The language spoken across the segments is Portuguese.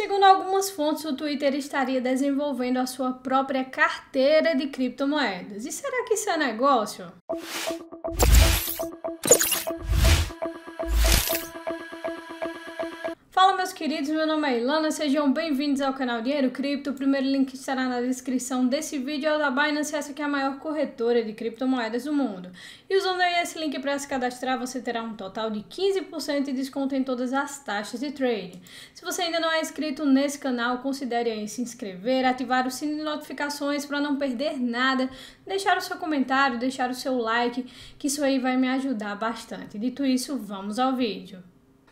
Segundo algumas fontes, o Twitter estaria desenvolvendo a sua própria carteira de criptomoedas. E será que isso é negócio? queridos, meu nome é Ilana, sejam bem-vindos ao canal Dinheiro Cripto. O primeiro link estará na descrição desse vídeo é o da Binance, essa que é a maior corretora de criptomoedas do mundo. E usando aí esse link para se cadastrar, você terá um total de 15% de desconto em todas as taxas de trade. Se você ainda não é inscrito nesse canal, considere aí se inscrever, ativar o sininho de notificações para não perder nada, deixar o seu comentário, deixar o seu like, que isso aí vai me ajudar bastante. Dito isso, vamos ao vídeo.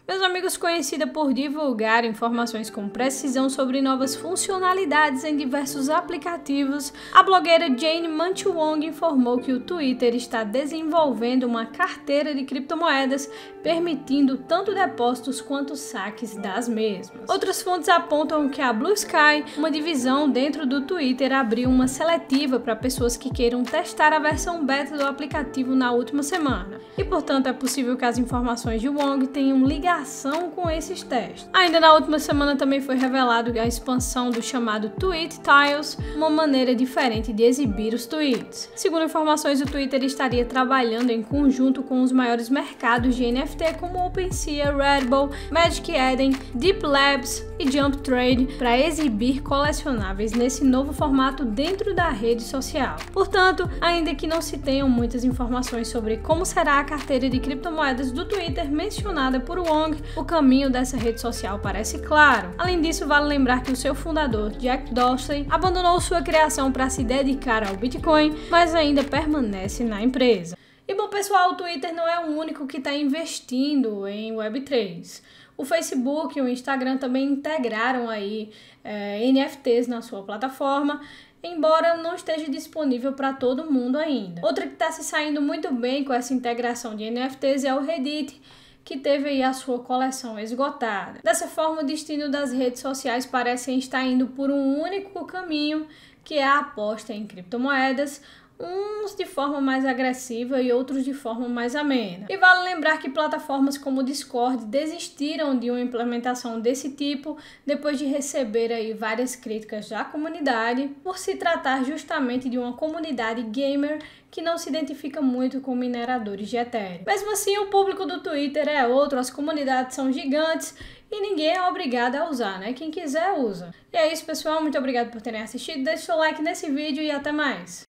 Meus amigos, conhecida por divulgar informações com precisão sobre novas funcionalidades em diversos aplicativos, a blogueira Jane Mantuong informou que o Twitter está desenvolvendo uma carteira de criptomoedas, permitindo tanto depósitos quanto saques das mesmas. Outras fontes apontam que a Blue Sky, uma divisão dentro do Twitter, abriu uma seletiva para pessoas que queiram testar a versão beta do aplicativo na última semana. E portanto é possível que as informações de Wong tenham ligado interação com esses testes. Ainda na última semana também foi revelado a expansão do chamado Tweet Tiles, uma maneira diferente de exibir os tweets. Segundo informações, o Twitter estaria trabalhando em conjunto com os maiores mercados de NFT como OpenSea, Bull, Magic Eden, Deep Labs e Jump Trade para exibir colecionáveis nesse novo formato dentro da rede social. Portanto, ainda que não se tenham muitas informações sobre como será a carteira de criptomoedas do Twitter mencionada por Wong, Armstrong, o caminho dessa rede social parece claro. Além disso, vale lembrar que o seu fundador, Jack Dorsey, abandonou sua criação para se dedicar ao Bitcoin, mas ainda permanece na empresa. E bom, pessoal, o Twitter não é o único que está investindo em Web3. O Facebook e o Instagram também integraram aí é, NFTs na sua plataforma, embora não esteja disponível para todo mundo ainda. Outra que está se saindo muito bem com essa integração de NFTs é o Reddit que teve aí a sua coleção esgotada. Dessa forma, o destino das redes sociais parece estar indo por um único caminho, que é a aposta em criptomoedas, uns de forma mais agressiva e outros de forma mais amena. E vale lembrar que plataformas como o Discord desistiram de uma implementação desse tipo depois de receber aí várias críticas da comunidade por se tratar justamente de uma comunidade gamer que não se identifica muito com mineradores de Ethereum. Mesmo assim, o público do Twitter é outro, as comunidades são gigantes e ninguém é obrigado a usar, né? Quem quiser usa. E é isso, pessoal. Muito obrigado por terem assistido. Deixe seu like nesse vídeo e até mais.